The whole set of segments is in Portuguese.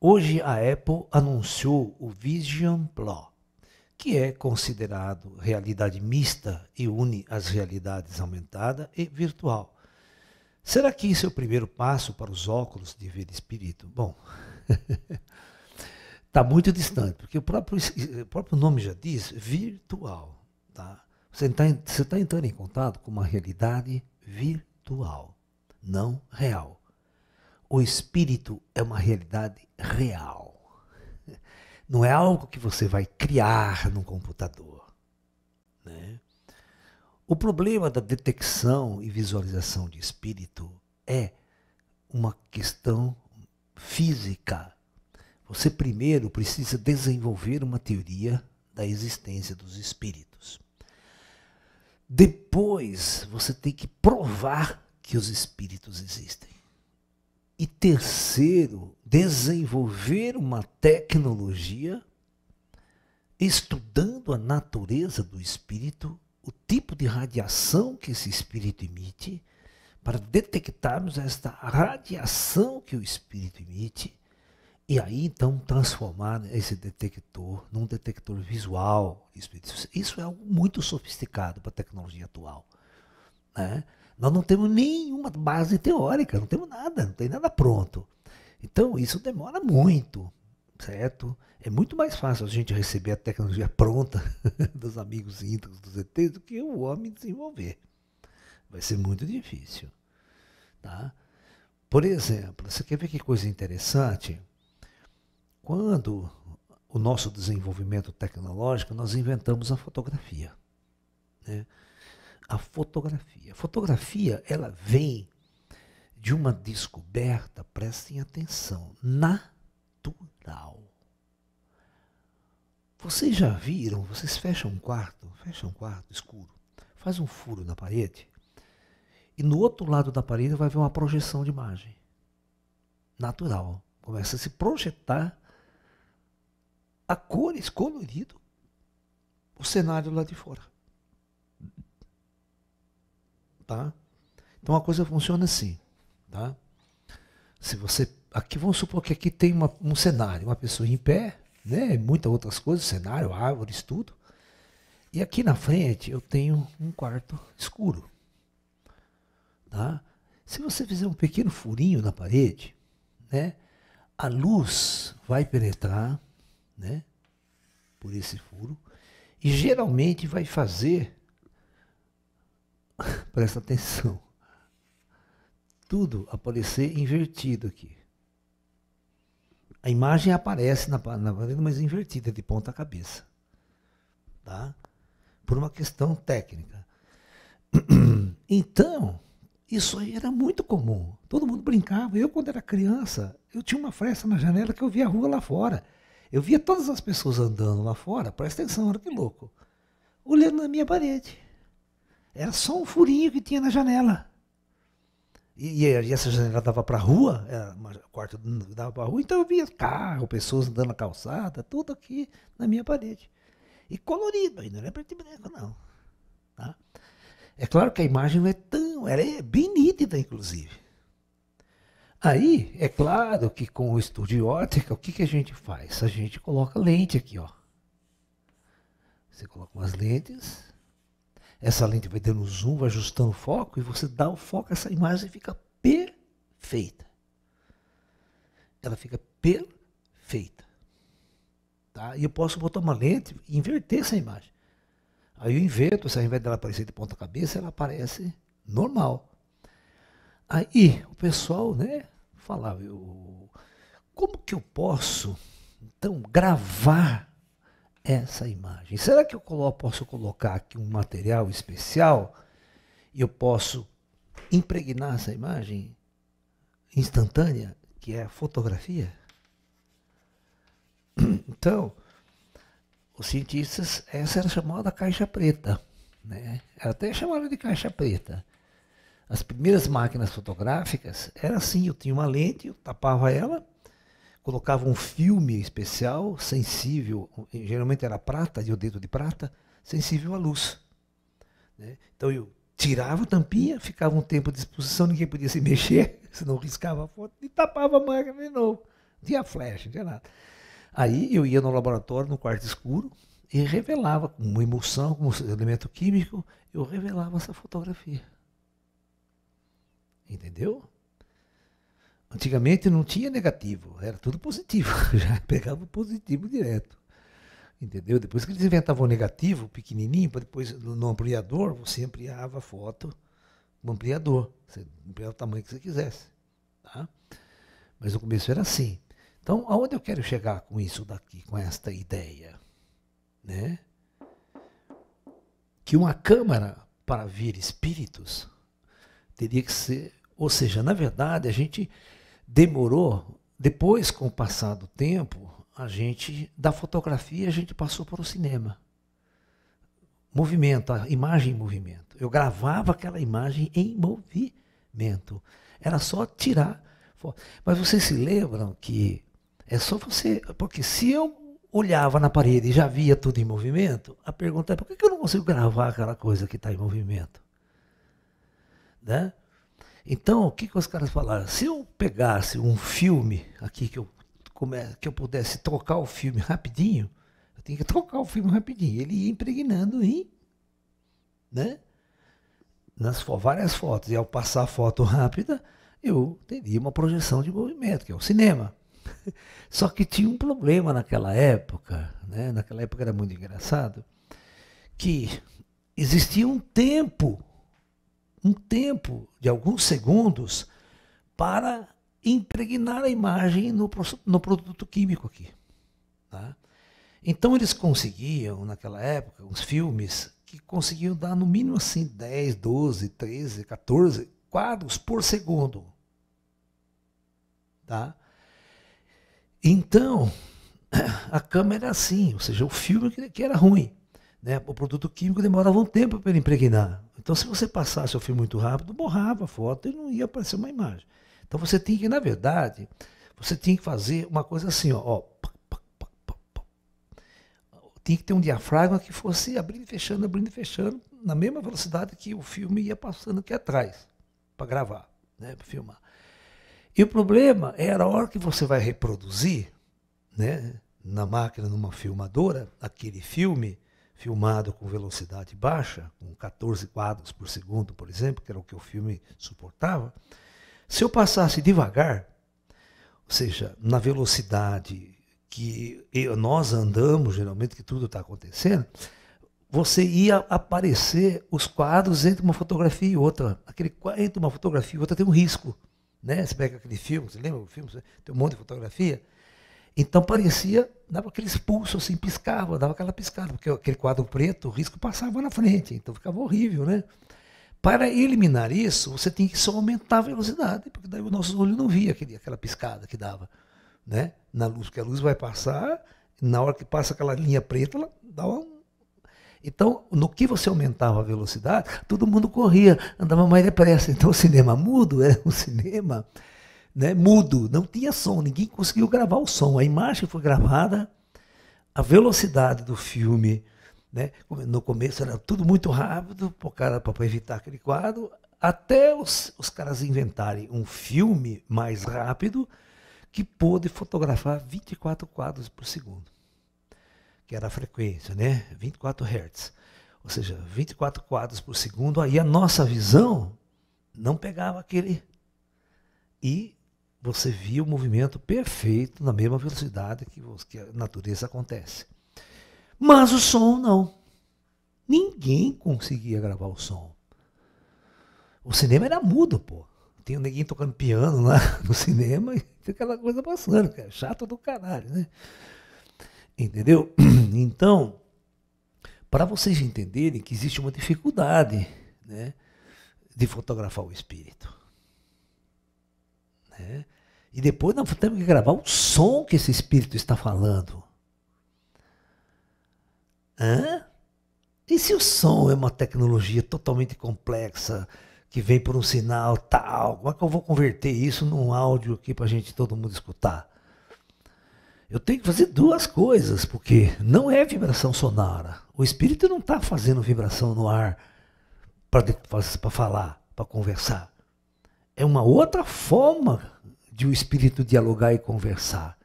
Hoje a Apple anunciou o Vision Pro, que é considerado realidade mista e une as realidades aumentada e virtual. Será que isso é o primeiro passo para os óculos de ver espírito? Bom, está muito distante, porque o próprio, eh, o próprio nome já diz virtual. Tá? Você está você tá entrando em contato com uma realidade virtual, não real o espírito é uma realidade real. Não é algo que você vai criar no computador. Né? O problema da detecção e visualização de espírito é uma questão física. Você primeiro precisa desenvolver uma teoria da existência dos espíritos. Depois você tem que provar que os espíritos existem. E terceiro, desenvolver uma tecnologia estudando a natureza do espírito, o tipo de radiação que esse espírito emite, para detectarmos esta radiação que o espírito emite e aí então transformar esse detector num detector visual espíritos. Isso é algo muito sofisticado para a tecnologia atual. Né? Nós não temos nenhuma base teórica, não temos nada, não tem nada pronto. Então, isso demora muito, certo? É muito mais fácil a gente receber a tecnologia pronta dos amigos íntimos dos ETs do que o homem desenvolver. Vai ser muito difícil. Tá? Por exemplo, você quer ver que coisa interessante? Quando o nosso desenvolvimento tecnológico, nós inventamos a fotografia. Né? a fotografia. A fotografia, ela vem de uma descoberta, prestem atenção, natural. Vocês já viram, vocês fecham um quarto, fecham um quarto escuro, faz um furo na parede, e no outro lado da parede vai ver uma projeção de imagem. Natural. Começa a se projetar a cores, colorido, o cenário lá de fora tá? Então a coisa funciona assim, tá? Se você aqui vamos supor que aqui tem uma, um cenário, uma pessoa em pé, né? Muitas outras coisas, cenário, árvores, tudo. E aqui na frente eu tenho um quarto escuro, tá? Se você fizer um pequeno furinho na parede, né? A luz vai penetrar, né? Por esse furo e geralmente vai fazer presta atenção. Tudo aparecer invertido aqui. A imagem aparece na, na parede, mas invertida, de ponta cabeça. Tá? Por uma questão técnica. Então, isso aí era muito comum. Todo mundo brincava. Eu, quando era criança, eu tinha uma fresta na janela que eu via a rua lá fora. Eu via todas as pessoas andando lá fora, presta atenção, olha que louco, olhando na minha parede. Era só um furinho que tinha na janela. E, e essa janela dava para a rua, o quarto dava para a rua, então eu via carro, pessoas andando na calçada, tudo aqui na minha parede. E colorido, ainda não é preto e branco, não. Tá? É claro que a imagem não é tão, ela é bem nítida, inclusive. Aí, é claro que com o estúdio ótica, o que, que a gente faz? A gente coloca lente aqui, ó. Você coloca umas lentes, essa lente vai dando zoom, vai ajustando o foco e você dá o foco, essa imagem fica perfeita. Ela fica perfeita. Tá? E eu posso botar uma lente e inverter essa imagem. Aí eu inverto, se ao invés dela aparecer de ponta cabeça, ela aparece normal. Aí o pessoal né, falava, eu, como que eu posso então gravar essa imagem? Será que eu posso colocar aqui um material especial e eu posso impregnar essa imagem instantânea, que é a fotografia? Então, os cientistas, essa era chamada caixa preta. Né? Até chamada de caixa preta. As primeiras máquinas fotográficas era assim, eu tinha uma lente, eu tapava ela, colocava um filme especial, sensível, geralmente era prata, e o dedo de prata, sensível à luz. Né? Então eu tirava a tampinha, ficava um tempo à disposição, ninguém podia se mexer, senão riscava a foto e tapava a máquina de novo. Não tinha flash, não tinha nada. Aí eu ia no laboratório, no quarto escuro, e revelava, com uma emoção, com um elemento químico, eu revelava essa fotografia. Entendeu? Antigamente não tinha negativo, era tudo positivo, já pegava o positivo direto. Entendeu? Depois que eles inventavam o negativo, pequenininho, para depois no ampliador, você ampliava a foto no ampliador. Você ampliava o tamanho que você quisesse. Tá? Mas no começo era assim. Então, aonde eu quero chegar com isso daqui, com esta ideia? Né? Que uma câmara para vir espíritos teria que ser. Ou seja, na verdade, a gente demorou, depois com o passar do tempo, a gente da fotografia a gente passou para o cinema. Movimento, a imagem em movimento. Eu gravava aquela imagem em movimento. Era só tirar. Mas vocês se lembram que é só você, porque se eu olhava na parede e já via tudo em movimento, a pergunta é por que eu não consigo gravar aquela coisa que está em movimento, né? Então, o que, que os caras falaram? Se eu pegasse um filme aqui que eu, que eu pudesse trocar o filme rapidinho, eu tinha que trocar o filme rapidinho. Ele ia impregnando em. Né? Nas várias fotos. E ao passar a foto rápida, eu teria uma projeção de movimento, que é o cinema. Só que tinha um problema naquela época, né? naquela época era muito engraçado, que existia um tempo um tempo de alguns segundos para impregnar a imagem no, no produto químico aqui. Tá? Então eles conseguiam, naquela época, uns filmes que conseguiam dar no mínimo assim 10, 12, 13, 14 quadros por segundo. Tá? Então, a câmera era assim, ou seja, o filme que era ruim. Né? O produto químico demorava um tempo para ele impregnar. Então, se você passasse o filme muito rápido, borrava a foto e não ia aparecer uma imagem. Então, você tinha que, na verdade, você tinha que fazer uma coisa assim, ó. ó tem que ter um diafragma que fosse abrindo e fechando, abrindo e fechando, na mesma velocidade que o filme ia passando aqui atrás, para gravar, né, para filmar. E o problema era a hora que você vai reproduzir, né, na máquina, numa filmadora, aquele filme, filmado com velocidade baixa, com 14 quadros por segundo, por exemplo, que era o que o filme suportava, se eu passasse devagar, ou seja, na velocidade que nós andamos, geralmente, que tudo está acontecendo, você ia aparecer os quadros entre uma fotografia e outra. Aquele, entre uma fotografia e outra tem um risco. Né? Você pega aquele filme, você lembra o filme? Tem um monte de fotografia. Então parecia, dava aqueles pulsos assim, piscava, dava aquela piscada, porque aquele quadro preto, o risco passava na frente, então ficava horrível, né? Para eliminar isso, você tem que só aumentar a velocidade, porque daí o nosso olho não via aquele, aquela piscada que dava, né? Na luz, porque a luz vai passar, na hora que passa aquela linha preta, ela dá um. Então, no que você aumentava a velocidade, todo mundo corria, andava mais depressa. Então, o cinema mudo era é, um cinema né, mudo, não tinha som, ninguém conseguiu gravar o som. A imagem foi gravada, a velocidade do filme, né, no começo era tudo muito rápido para evitar aquele quadro, até os, os caras inventarem um filme mais rápido que pôde fotografar 24 quadros por segundo, que era a frequência, né, 24 Hz. Ou seja, 24 quadros por segundo, aí a nossa visão não pegava aquele. E você via o movimento perfeito na mesma velocidade que, que a natureza acontece. Mas o som não. Ninguém conseguia gravar o som. O cinema era mudo, pô. Tinha ninguém tocando piano lá no cinema e aquela coisa passando, cara. Chato do caralho, né? Entendeu? Então, para vocês entenderem que existe uma dificuldade né, de fotografar o espírito. Né? E depois nós temos que gravar o som que esse espírito está falando. Hã? E se o som é uma tecnologia totalmente complexa, que vem por um sinal tal, como é que eu vou converter isso num áudio aqui para a gente todo mundo escutar? Eu tenho que fazer duas coisas, porque não é vibração sonora. O espírito não está fazendo vibração no ar para falar, para conversar é uma outra forma de o espírito dialogar e conversar.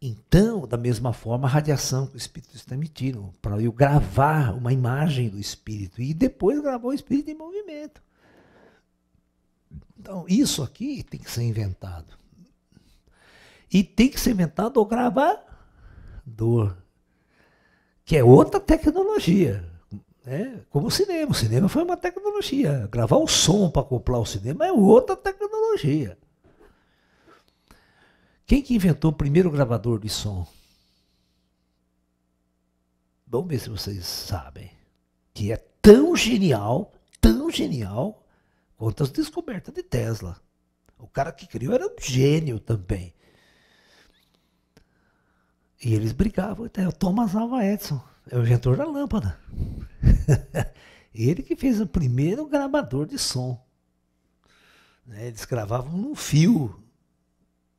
Então, da mesma forma, a radiação que o espírito está emitindo, para eu gravar uma imagem do espírito e depois gravar o espírito em movimento. Então, isso aqui tem que ser inventado. E tem que ser inventado o gravador, que é outra tecnologia. Né? Como o cinema. O cinema foi uma tecnologia. Gravar o som para acoplar o cinema é outra tecnologia. Quem que inventou o primeiro gravador de som? Vamos ver se vocês sabem. Que é tão genial, tão genial, quanto as descobertas de Tesla. O cara que criou era um gênio também. E eles brigavam até o então, Thomas Alva Edison é o inventor da lâmpada. Ele que fez o primeiro gravador de som. Né, eles gravavam num fio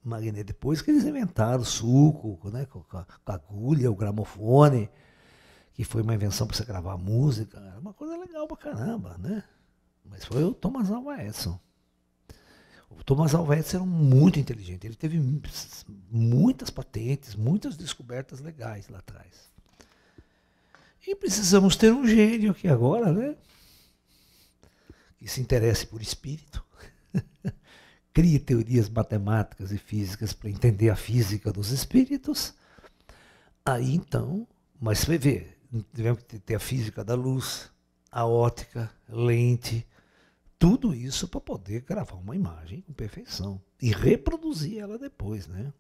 magnético. Depois que eles inventaram o suco, né? com, a, agulha, o gramofone, que foi uma invenção para você gravar música. Era uma coisa legal pra caramba, né? Mas foi o Thomas Alva Edison. O Thomas Alva Edison era muito inteligente. Ele teve muitas patentes, muitas descobertas legais lá atrás. E precisamos ter um gênio que agora, né? Que se interesse por espírito, crie teorias matemáticas e físicas para entender a física dos espíritos. Aí então, mas você vê, tivemos que ter a física da luz, a ótica, lente, tudo isso para poder gravar uma imagem com perfeição e reproduzir ela depois, né?